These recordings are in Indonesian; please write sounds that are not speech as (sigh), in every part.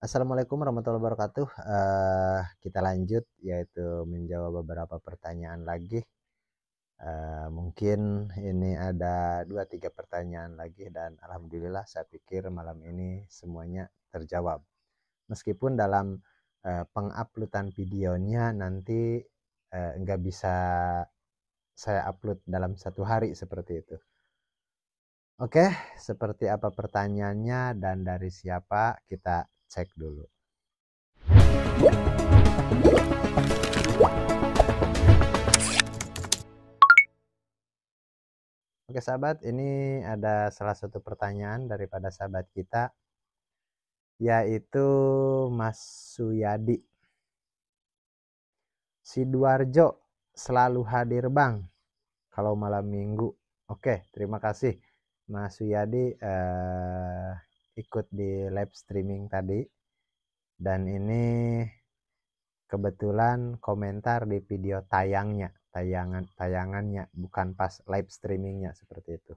Assalamualaikum warahmatullahi wabarakatuh. Uh, kita lanjut yaitu menjawab beberapa pertanyaan lagi. Uh, mungkin ini ada dua tiga pertanyaan lagi dan alhamdulillah saya pikir malam ini semuanya terjawab. Meskipun dalam uh, penguploadan videonya nanti uh, nggak bisa saya upload dalam satu hari seperti itu. Oke, seperti apa pertanyaannya dan dari siapa kita cek dulu. Oke sahabat, ini ada salah satu pertanyaan daripada sahabat kita yaitu Mas Suyadi. Sidoarjo selalu hadir Bang kalau malam Minggu. Oke, terima kasih Mas Suyadi eh ikut di live streaming tadi dan ini kebetulan komentar di video tayangnya tayangan tayangannya bukan pas live streamingnya seperti itu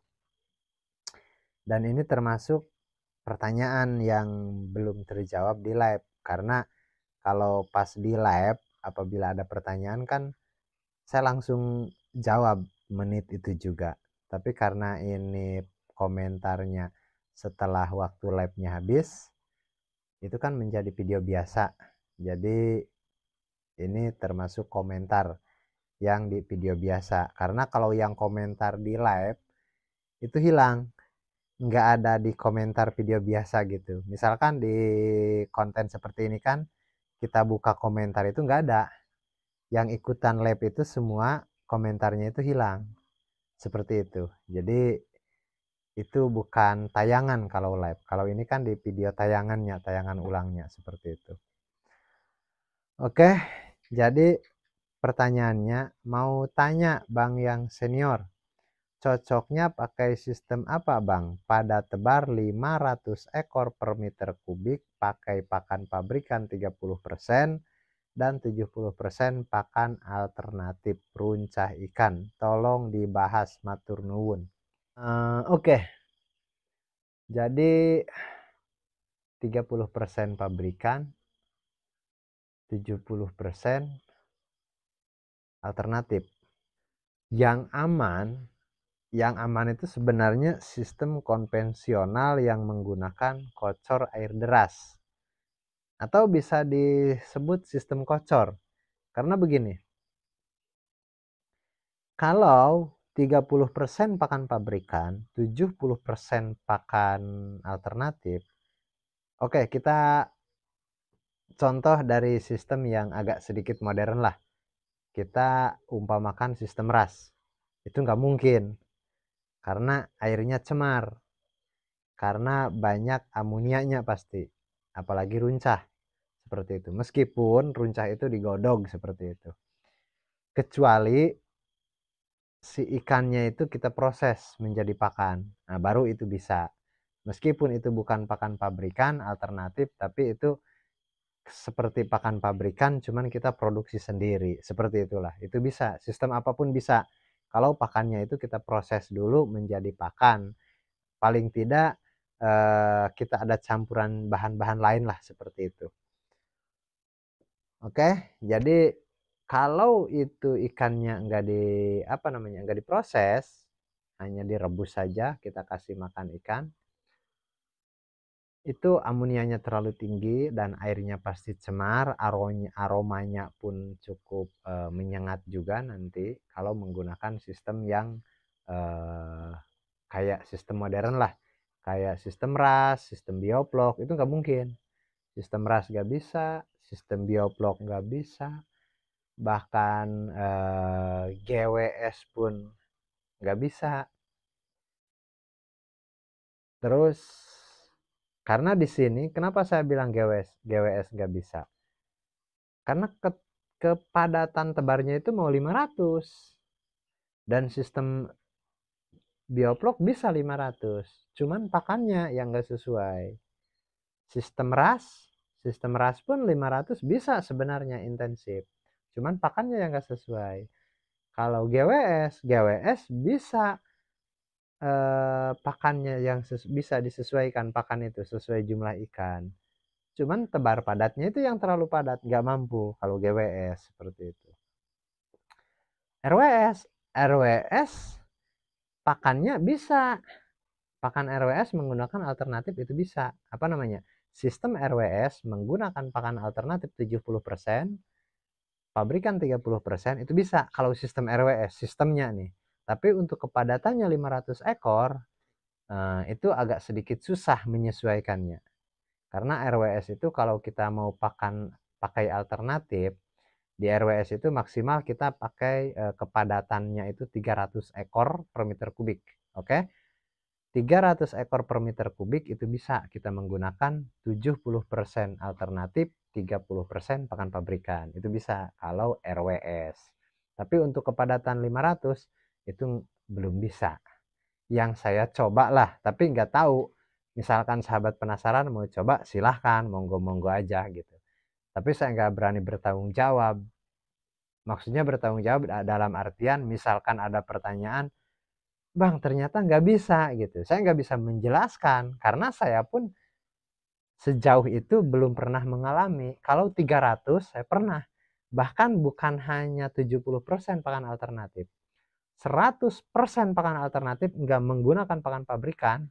dan ini termasuk pertanyaan yang belum terjawab di live karena kalau pas di live apabila ada pertanyaan kan saya langsung jawab menit itu juga tapi karena ini komentarnya setelah waktu live-nya habis itu kan menjadi video biasa jadi ini termasuk komentar yang di video biasa karena kalau yang komentar di live itu hilang nggak ada di komentar video biasa gitu misalkan di konten seperti ini kan kita buka komentar itu nggak ada yang ikutan live itu semua komentarnya itu hilang seperti itu jadi itu bukan tayangan kalau live. Kalau ini kan di video tayangannya, tayangan ulangnya seperti itu. Oke, jadi pertanyaannya mau tanya Bang yang senior. Cocoknya pakai sistem apa Bang? Pada tebar 500 ekor per meter kubik pakai pakan pabrikan 30% dan 70% pakan alternatif runcah ikan. Tolong dibahas matur nuwun. Eh, oke jadi 30% pabrikan 70% alternatif yang aman yang aman itu sebenarnya sistem konvensional yang menggunakan kocor air deras atau bisa disebut sistem kocor karena begini kalau 30% pakan pabrikan, 70% pakan alternatif. Oke, kita contoh dari sistem yang agak sedikit modern lah. Kita umpamakan sistem ras. Itu nggak mungkin. Karena airnya cemar. Karena banyak amoniaknya pasti. Apalagi runcah. Seperti itu. Meskipun runcah itu digodog seperti itu. Kecuali si ikannya itu kita proses menjadi pakan. Nah, baru itu bisa. Meskipun itu bukan pakan pabrikan alternatif, tapi itu seperti pakan pabrikan, cuman kita produksi sendiri. Seperti itulah, itu bisa. Sistem apapun bisa. Kalau pakannya itu kita proses dulu menjadi pakan. Paling tidak eh, kita ada campuran bahan-bahan lain lah seperti itu. Oke, jadi kalau itu ikannya enggak di apa namanya enggak diproses hanya direbus saja kita kasih makan ikan itu amonianya terlalu tinggi dan airnya pasti cemar aromanya aromanya pun cukup e, menyengat juga nanti kalau menggunakan sistem yang e, kayak sistem modern lah kayak sistem ras sistem bioplok itu nggak mungkin sistem ras nggak bisa sistem bioplok nggak bisa bahkan eh, GWS pun nggak bisa terus karena di sini kenapa saya bilang GWS GWS nggak bisa karena ke, kepadatan tebarnya itu mau 500 dan sistem bioplok bisa 500 cuman pakannya yang nggak sesuai sistem ras sistem ras pun 500 bisa sebenarnya intensif cuman pakannya yang nggak sesuai kalau GWS GWS bisa eh, pakannya yang bisa disesuaikan pakan itu sesuai jumlah ikan cuman tebar padatnya itu yang terlalu padat nggak mampu kalau GWS seperti itu RWS RWS pakannya bisa pakan RWS menggunakan alternatif itu bisa apa namanya sistem RWS menggunakan pakan alternatif 70% pabrikan 30% itu bisa kalau sistem RWS sistemnya nih. Tapi untuk kepadatannya 500 ekor eh, itu agak sedikit susah menyesuaikannya. Karena RWS itu kalau kita mau pakan pakai alternatif di RWS itu maksimal kita pakai eh, kepadatannya itu 300 ekor per meter kubik. Oke. Okay? 300 ekor per meter kubik itu bisa kita menggunakan 70% alternatif 30% pakan pabrikan. Itu bisa kalau RWS. Tapi untuk kepadatan 500 itu belum bisa. Yang saya coba lah, tapi nggak tahu. Misalkan sahabat penasaran mau coba silahkan, monggo-monggo aja gitu. Tapi saya nggak berani bertanggung jawab. Maksudnya bertanggung jawab dalam artian misalkan ada pertanyaan, Bang ternyata nggak bisa gitu. Saya nggak bisa menjelaskan karena saya pun sejauh itu belum pernah mengalami. Kalau 300 saya pernah. Bahkan bukan hanya 70% pakan alternatif. 100% pakan alternatif nggak menggunakan pakan pabrikan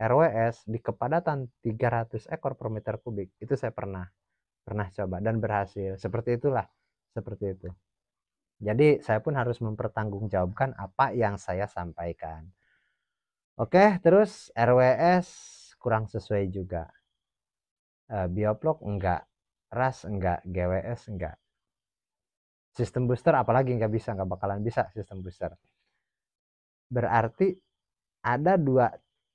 RWS di kepadatan 300 ekor per meter kubik. Itu saya pernah pernah coba dan berhasil. Seperti itulah, seperti itu. Jadi saya pun harus mempertanggungjawabkan apa yang saya sampaikan. Oke, terus RWS kurang sesuai juga uh, bioplok enggak ras enggak GWS enggak sistem booster apalagi nggak bisa nggak bakalan bisa sistem booster berarti ada dua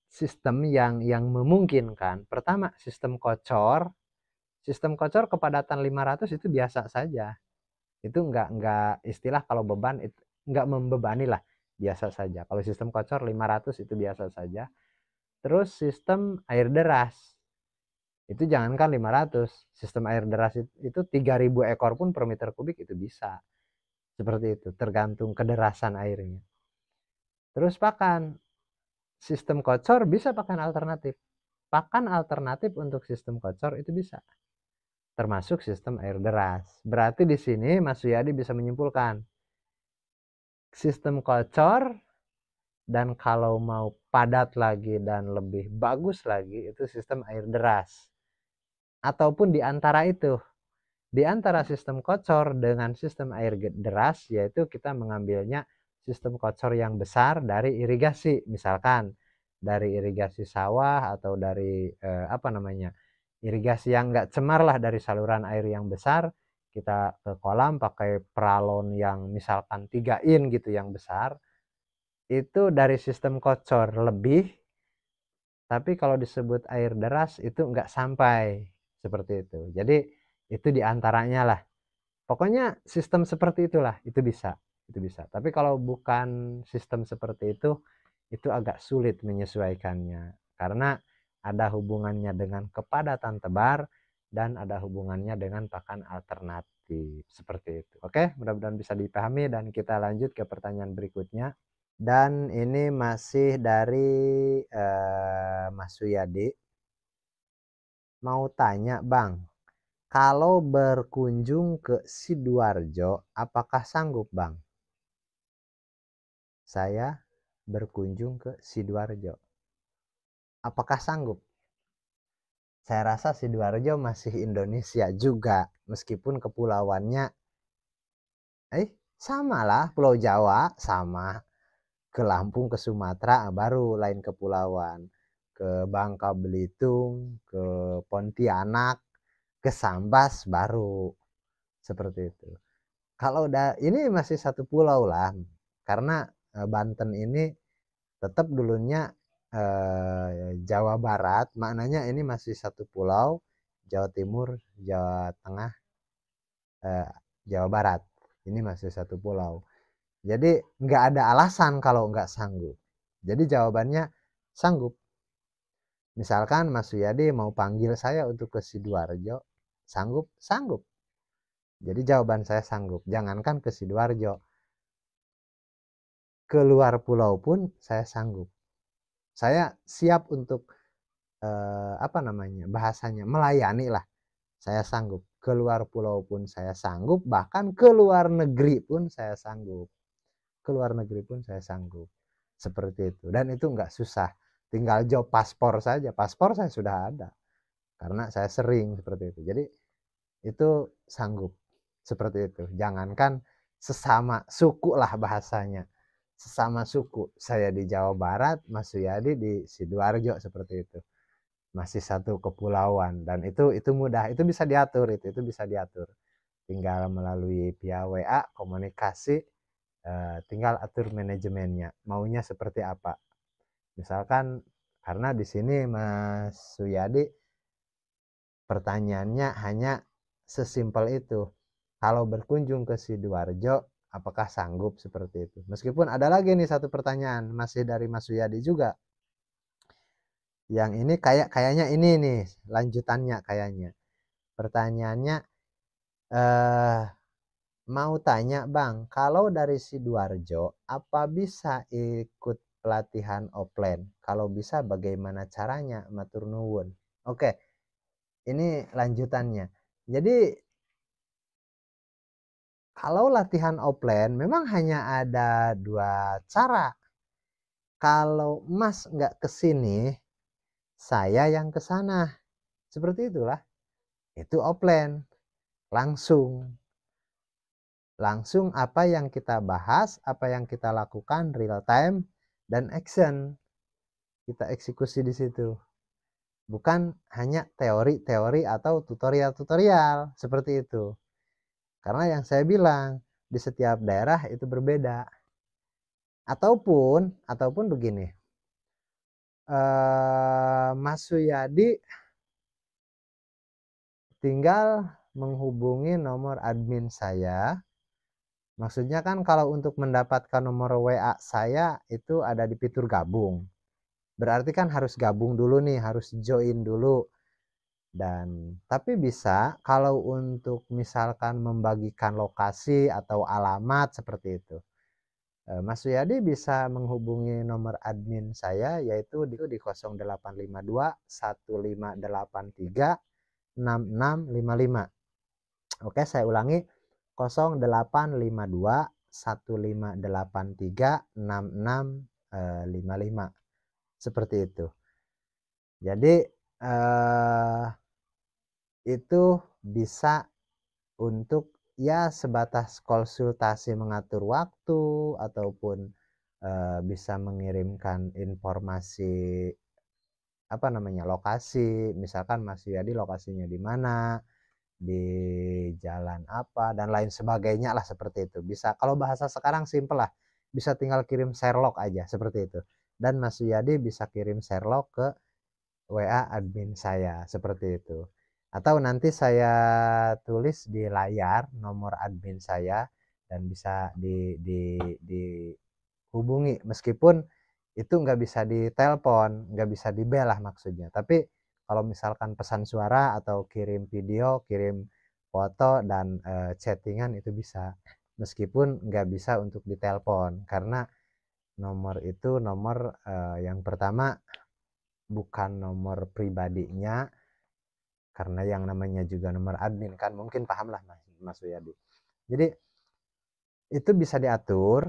sistem yang yang memungkinkan pertama sistem kocor sistem kocor kepadatan 500 itu biasa saja itu nggak nggak istilah kalau beban itu nggak membebani lah biasa saja kalau sistem kocor 500 itu biasa saja terus sistem air deras itu jangankan 500 sistem air deras itu 3000 ekor pun per meter kubik itu bisa seperti itu tergantung kederasan airnya terus pakan sistem kocor bisa pakan alternatif pakan alternatif untuk sistem kocor itu bisa termasuk sistem air deras berarti di sini Mas Yadi bisa menyimpulkan sistem kocor dan kalau mau padat lagi dan lebih bagus lagi itu sistem air deras ataupun di antara itu. Di antara hmm. sistem kocor dengan sistem air deras yaitu kita mengambilnya sistem kocor yang besar dari irigasi misalkan dari irigasi sawah atau dari eh, apa namanya irigasi yang enggak cemar lah dari saluran air yang besar kita ke kolam pakai pralon yang misalkan 3 in gitu yang besar itu dari sistem kocor lebih tapi kalau disebut air deras itu enggak sampai seperti itu jadi itu diantaranya lah pokoknya sistem seperti itulah itu bisa itu bisa tapi kalau bukan sistem seperti itu itu agak sulit menyesuaikannya karena ada hubungannya dengan kepadatan tebar dan ada hubungannya dengan pakan alternatif seperti itu oke mudah-mudahan bisa dipahami dan kita lanjut ke pertanyaan berikutnya dan ini masih dari uh, Mas Suyadi mau tanya Bang, kalau berkunjung ke Sidoarjo, apakah sanggup Bang? Saya berkunjung ke Sidoarjo. Apakah sanggup? Saya rasa Sidoarjo masih Indonesia juga, meskipun kepulauannya eh sama lah, Pulau Jawa sama ke Lampung ke Sumatera baru lain kepulauan ke Bangka Belitung, ke Pontianak, ke Sambas baru seperti itu. Kalau udah ini masih satu pulau lah, karena e, Banten ini tetap dulunya eh, Jawa Barat, maknanya ini masih satu pulau, Jawa Timur, Jawa Tengah, eh, Jawa Barat, ini masih satu pulau. Jadi nggak ada alasan kalau nggak sanggup. Jadi jawabannya sanggup Misalkan Mas Suyadi mau panggil saya untuk ke Sidoarjo, sanggup? Sanggup. Jadi jawaban saya sanggup. Jangankan ke Sidoarjo. Keluar pulau pun saya sanggup. Saya siap untuk eh, apa namanya? bahasanya melayani lah. Saya sanggup. Keluar pulau pun saya sanggup, bahkan keluar negeri pun saya sanggup. Keluar negeri pun saya sanggup. Seperti itu. Dan itu nggak susah tinggal jawab paspor saja paspor saya sudah ada karena saya sering seperti itu jadi itu sanggup seperti itu jangankan sesama suku lah bahasanya sesama suku saya di Jawa Barat Mas Yadi di sidoarjo seperti itu masih satu kepulauan dan itu itu mudah itu bisa diatur itu itu bisa diatur tinggal melalui via WA komunikasi eh, tinggal atur manajemennya maunya seperti apa Misalkan karena di sini Mas Suyadi pertanyaannya hanya sesimpel itu. Kalau berkunjung ke Sidoarjo, apakah sanggup seperti itu? Meskipun ada lagi nih satu pertanyaan masih dari Mas Suyadi juga. Yang ini kayak kayaknya ini nih lanjutannya kayaknya. Pertanyaannya eh mau tanya Bang, kalau dari Sidoarjo apa bisa ikut pelatihan offline. Kalau bisa bagaimana caranya matur nuwun. Oke. Ini lanjutannya. Jadi kalau latihan offline memang hanya ada dua cara. Kalau Mas nggak ke sini, saya yang ke sana. Seperti itulah. Itu offline. Langsung langsung apa yang kita bahas, apa yang kita lakukan real time dan action. Kita eksekusi di situ. Bukan hanya teori-teori atau tutorial-tutorial seperti itu. Karena yang saya bilang di setiap daerah itu berbeda. Ataupun ataupun begini. uh, Mas Suyadi tinggal menghubungi nomor admin saya Maksudnya kan kalau untuk mendapatkan nomor WA saya itu ada di fitur gabung. Berarti kan harus gabung dulu nih, harus join dulu. Dan tapi bisa kalau untuk misalkan membagikan lokasi atau alamat seperti itu. E, Mas Suyadi bisa menghubungi nomor admin saya yaitu di, di 0852 1583 6655. Oke, saya ulangi 0852 1583 6655 seperti itu jadi eh, itu bisa untuk ya sebatas konsultasi mengatur waktu ataupun eh, bisa mengirimkan informasi apa namanya lokasi misalkan Mas Yadi lokasinya di mana di jalan apa dan lain sebagainya lah seperti itu. Bisa kalau bahasa sekarang simple lah. Bisa tinggal kirim serlok aja seperti itu. Dan Mas Yadi bisa kirim serlok ke WA admin saya seperti itu. Atau nanti saya tulis di layar nomor admin saya dan bisa di di dihubungi meskipun itu nggak bisa ditelepon, nggak bisa dibelah maksudnya. Tapi kalau misalkan pesan suara atau kirim video, kirim foto dan e, chattingan itu bisa. Meskipun nggak bisa untuk ditelepon karena nomor itu nomor e, yang pertama bukan nomor pribadinya karena yang namanya juga nomor admin kan mungkin paham lah Mas, Mas Wiyadi. Jadi itu bisa diatur.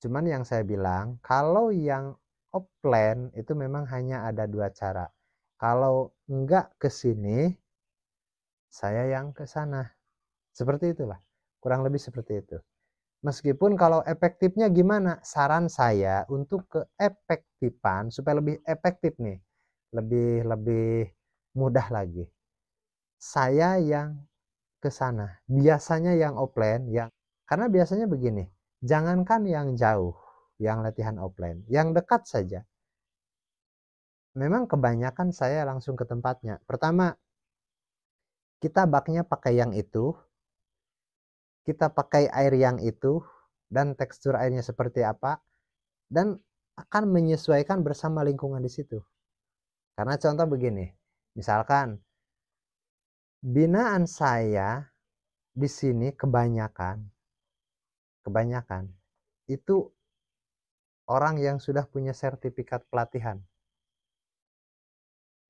Cuman yang saya bilang kalau yang offline itu memang hanya ada dua cara kalau enggak ke sini, saya yang ke sana. Seperti itulah. Kurang lebih seperti itu. Meskipun kalau efektifnya gimana? Saran saya untuk keefektifan supaya lebih efektif nih. Lebih lebih mudah lagi. Saya yang ke sana. Biasanya yang offline yang karena biasanya begini, jangankan yang jauh, yang latihan offline, yang dekat saja memang kebanyakan saya langsung ke tempatnya. Pertama, kita baknya pakai yang itu, kita pakai air yang itu, dan tekstur airnya seperti apa, dan akan menyesuaikan bersama lingkungan di situ. Karena contoh begini, misalkan binaan saya di sini kebanyakan, kebanyakan itu orang yang sudah punya sertifikat pelatihan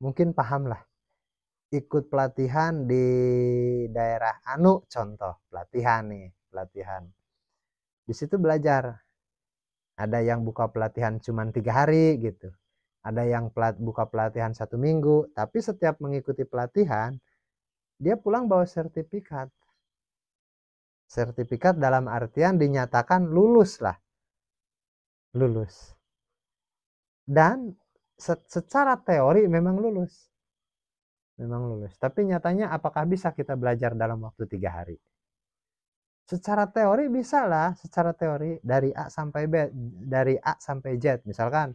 mungkin paham lah ikut pelatihan di daerah Anu contoh pelatihan nih pelatihan di situ belajar ada yang buka pelatihan cuma tiga hari gitu ada yang pelat, buka pelatihan satu minggu tapi setiap mengikuti pelatihan dia pulang bawa sertifikat sertifikat dalam artian dinyatakan lulus lah lulus dan secara teori memang lulus. Memang lulus. Tapi nyatanya apakah bisa kita belajar dalam waktu tiga hari? Secara teori bisa lah. Secara teori dari A sampai B, dari A sampai Z. Misalkan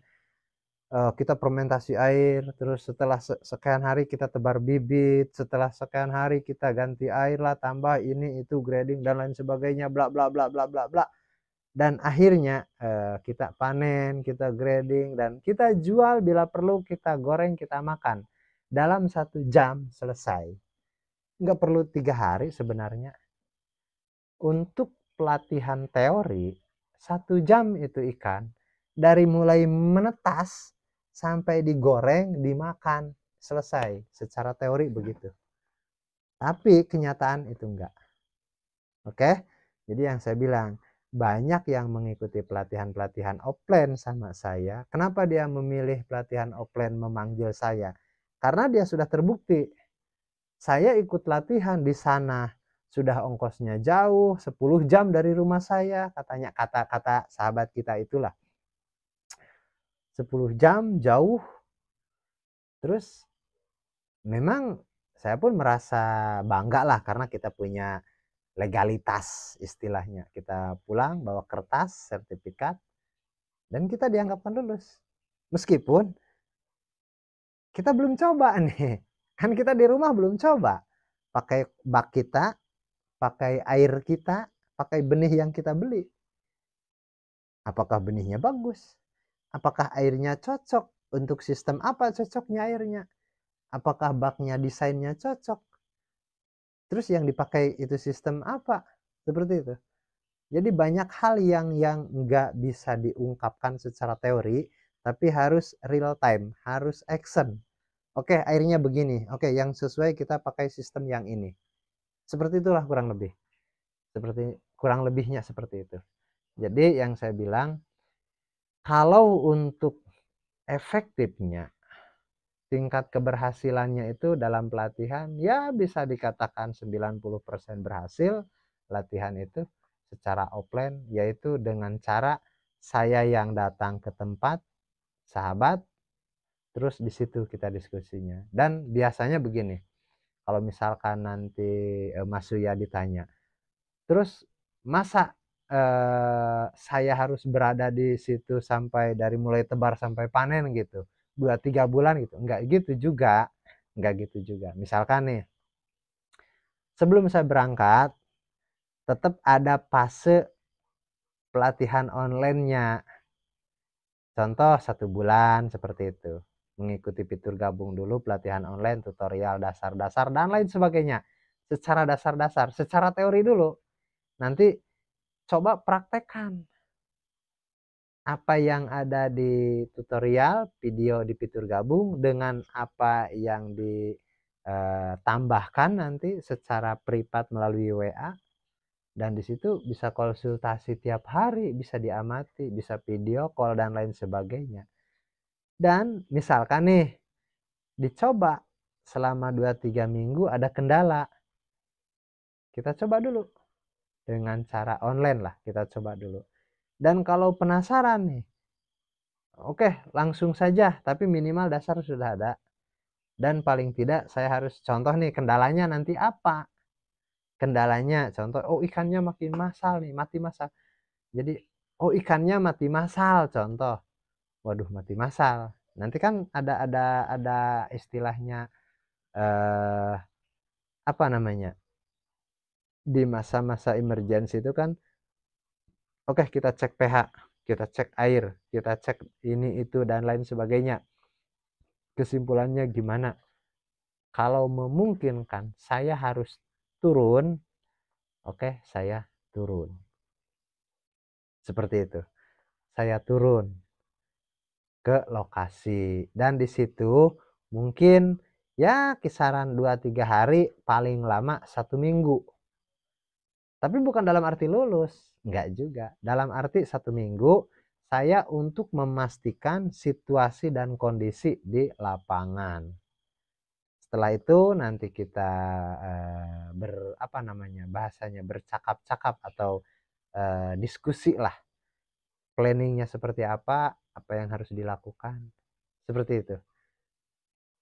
eh, kita fermentasi air, terus setelah sekian hari kita tebar bibit, setelah sekian hari kita ganti air lah, tambah ini itu grading dan lain sebagainya, bla bla bla bla bla bla dan akhirnya eh, kita panen, kita grading, dan kita jual bila perlu kita goreng, kita makan. Dalam satu jam selesai. Nggak perlu tiga hari sebenarnya. Untuk pelatihan teori, satu jam itu ikan. Dari mulai menetas sampai digoreng, dimakan, selesai. Secara teori begitu. Tapi kenyataan itu enggak. Oke? Jadi yang saya bilang, banyak yang mengikuti pelatihan-pelatihan offline sama saya. Kenapa dia memilih pelatihan offline memanggil saya? Karena dia sudah terbukti. Saya ikut latihan di sana, sudah ongkosnya jauh, 10 jam dari rumah saya, katanya kata-kata sahabat kita itulah. 10 jam jauh. Terus memang saya pun merasa bangga lah karena kita punya legalitas istilahnya. Kita pulang bawa kertas, sertifikat, dan kita dianggapkan lulus. Meskipun kita belum coba (laughs) nih. Kan kita di rumah belum coba. Pakai bak kita, pakai air kita, pakai benih yang kita beli. Apakah benihnya bagus? Apakah airnya cocok? Untuk sistem apa cocoknya airnya? Apakah baknya desainnya cocok? terus yang dipakai itu sistem apa seperti itu jadi banyak hal yang yang nggak bisa diungkapkan secara teori tapi harus real time harus action oke akhirnya begini oke yang sesuai kita pakai sistem yang ini seperti itulah kurang lebih seperti kurang lebihnya seperti itu jadi yang saya bilang kalau untuk efektifnya tingkat keberhasilannya itu dalam pelatihan ya bisa dikatakan 90% berhasil latihan itu secara offline yaitu dengan cara saya yang datang ke tempat sahabat terus di situ kita diskusinya dan biasanya begini kalau misalkan nanti eh, Mas Surya ditanya terus masa eh, saya harus berada di situ sampai dari mulai tebar sampai panen gitu dua tiga bulan gitu nggak gitu juga nggak gitu juga misalkan nih sebelum saya berangkat tetap ada fase pelatihan onlinenya contoh satu bulan seperti itu mengikuti fitur gabung dulu pelatihan online tutorial dasar-dasar dan lain sebagainya secara dasar-dasar secara teori dulu nanti coba praktekkan apa yang ada di tutorial video di fitur gabung dengan apa yang ditambahkan eh, nanti secara privat melalui WA dan di situ bisa konsultasi tiap hari, bisa diamati, bisa video call dan lain sebagainya. Dan misalkan nih dicoba selama 2-3 minggu ada kendala. Kita coba dulu dengan cara online lah, kita coba dulu dan kalau penasaran nih, oke langsung saja, tapi minimal dasar sudah ada. Dan paling tidak saya harus contoh nih kendalanya nanti apa? Kendalanya contoh, oh ikannya makin masal nih, mati masal. Jadi, oh ikannya mati masal contoh. Waduh mati masal. Nanti kan ada ada ada istilahnya eh apa namanya? Di masa-masa emergensi itu kan Oke, kita cek pH, kita cek air, kita cek ini itu dan lain sebagainya. Kesimpulannya gimana? Kalau memungkinkan, saya harus turun. Oke, saya turun. Seperti itu. Saya turun ke lokasi dan di situ mungkin ya kisaran 2-3 hari paling lama satu minggu tapi bukan dalam arti lulus, enggak juga. Dalam arti satu minggu saya untuk memastikan situasi dan kondisi di lapangan. Setelah itu nanti kita eh, ber apa namanya bahasanya bercakap-cakap atau eh, diskusi lah planningnya seperti apa, apa yang harus dilakukan, seperti itu.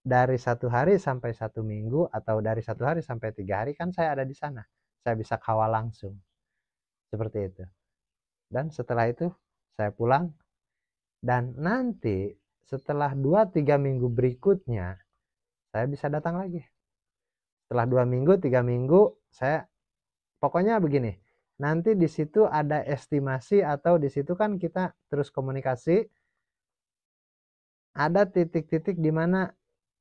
Dari satu hari sampai satu minggu atau dari satu hari sampai tiga hari kan saya ada di sana saya bisa kawal langsung seperti itu dan setelah itu saya pulang dan nanti setelah 2-3 minggu berikutnya saya bisa datang lagi setelah dua minggu tiga minggu saya pokoknya begini nanti di situ ada estimasi atau di situ kan kita terus komunikasi ada titik-titik di mana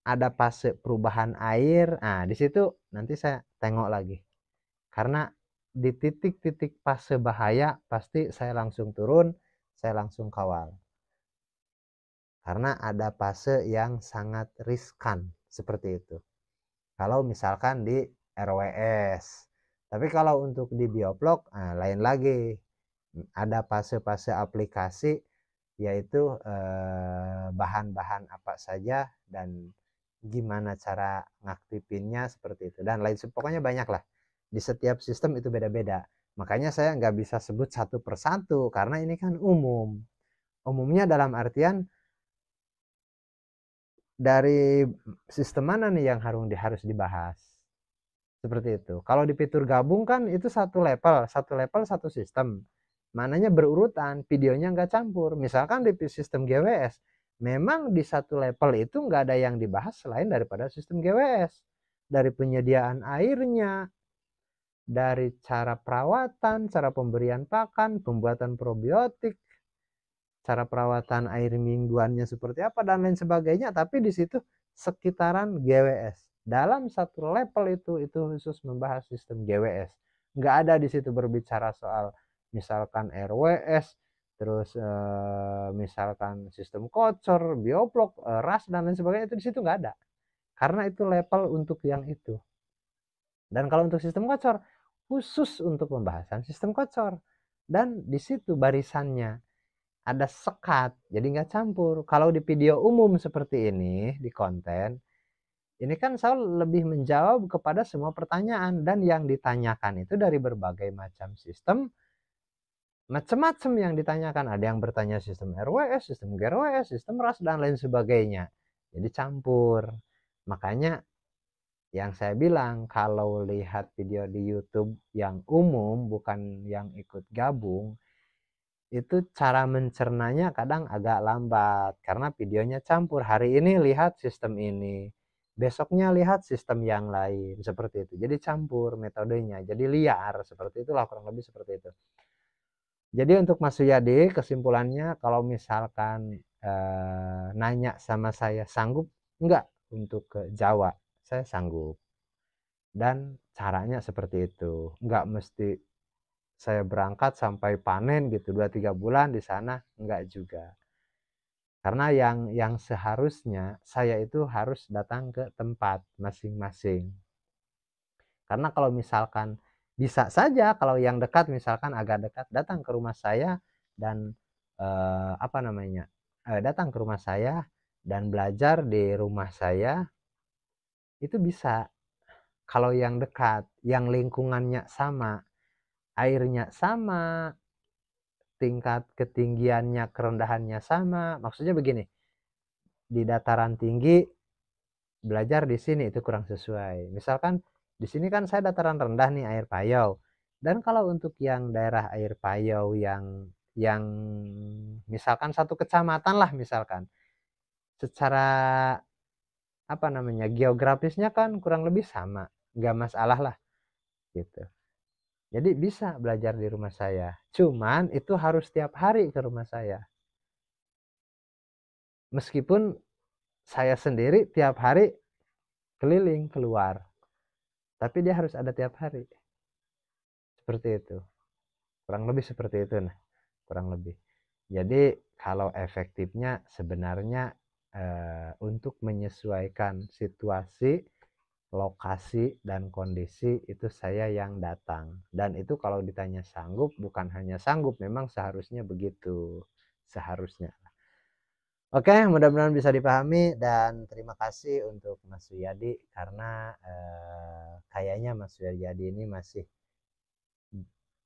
ada fase perubahan air nah di situ nanti saya tengok lagi karena di titik-titik fase bahaya pasti saya langsung turun, saya langsung kawal. Karena ada fase yang sangat riskan seperti itu. Kalau misalkan di RWS. Tapi kalau untuk di bioblok nah, lain lagi. Ada fase-fase aplikasi yaitu eh, bahan-bahan eh, apa saja dan gimana cara ngaktifinnya seperti itu dan lain sebagainya banyak lah di setiap sistem itu beda-beda. Makanya saya nggak bisa sebut satu persatu karena ini kan umum. Umumnya dalam artian dari sistem mana nih yang harus harus dibahas. Seperti itu. Kalau di fitur gabung kan itu satu level, satu level satu sistem. Mananya berurutan, videonya nggak campur. Misalkan di sistem GWS, memang di satu level itu nggak ada yang dibahas selain daripada sistem GWS. Dari penyediaan airnya, dari cara perawatan, cara pemberian pakan, pembuatan probiotik, cara perawatan air mingguannya seperti apa dan lain sebagainya. Tapi di situ sekitaran GWS. Dalam satu level itu itu khusus membahas sistem GWS. Nggak ada di situ berbicara soal misalkan RWS, terus eh, misalkan sistem kocor, bioplok, eh, ras dan lain sebagainya itu di situ nggak ada. Karena itu level untuk yang itu. Dan kalau untuk sistem kocor, khusus untuk pembahasan sistem kocor. Dan di situ barisannya ada sekat, jadi nggak campur. Kalau di video umum seperti ini, di konten, ini kan saya lebih menjawab kepada semua pertanyaan dan yang ditanyakan itu dari berbagai macam sistem macam-macam yang ditanyakan ada yang bertanya sistem RWS, sistem GRWS, sistem RAS dan lain sebagainya. Jadi campur. Makanya yang saya bilang kalau lihat video di YouTube yang umum bukan yang ikut gabung itu cara mencernanya kadang agak lambat karena videonya campur hari ini lihat sistem ini besoknya lihat sistem yang lain seperti itu jadi campur metodenya jadi liar seperti itulah kurang lebih seperti itu jadi untuk Mas Suyadi kesimpulannya kalau misalkan eh, nanya sama saya sanggup enggak untuk ke Jawa saya sanggup dan caranya seperti itu nggak mesti saya berangkat sampai panen gitu dua tiga bulan di sana nggak juga karena yang yang seharusnya saya itu harus datang ke tempat masing-masing karena kalau misalkan bisa saja kalau yang dekat misalkan agak dekat datang ke rumah saya dan eh, apa namanya eh, datang ke rumah saya dan belajar di rumah saya itu bisa kalau yang dekat yang lingkungannya sama airnya sama tingkat ketinggiannya kerendahannya sama maksudnya begini di dataran tinggi belajar di sini itu kurang sesuai misalkan di sini kan saya dataran rendah nih air payau dan kalau untuk yang daerah air payau yang yang misalkan satu kecamatan lah misalkan secara apa namanya geografisnya kan kurang lebih sama nggak masalah lah gitu jadi bisa belajar di rumah saya cuman itu harus tiap hari ke rumah saya meskipun saya sendiri tiap hari keliling keluar tapi dia harus ada tiap hari seperti itu kurang lebih seperti itu nah kurang lebih jadi kalau efektifnya sebenarnya Eh, untuk menyesuaikan situasi, lokasi dan kondisi itu saya yang datang. Dan itu kalau ditanya sanggup bukan hanya sanggup, memang seharusnya begitu. Seharusnya. Oke, mudah-mudahan bisa dipahami dan terima kasih untuk Mas Wiyadi karena eh, kayaknya Mas Wiyadi ini masih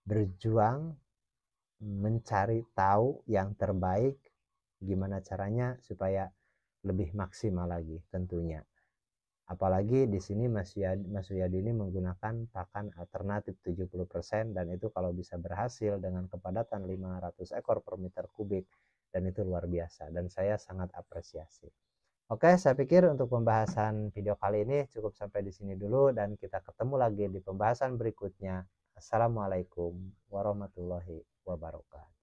berjuang mencari tahu yang terbaik gimana caranya supaya lebih maksimal lagi tentunya. Apalagi di sini Mas Yadi, Mas Yadi ini menggunakan pakan alternatif 70% dan itu kalau bisa berhasil dengan kepadatan 500 ekor per meter kubik dan itu luar biasa dan saya sangat apresiasi. Oke, saya pikir untuk pembahasan video kali ini cukup sampai di sini dulu dan kita ketemu lagi di pembahasan berikutnya. Assalamualaikum warahmatullahi wabarakatuh.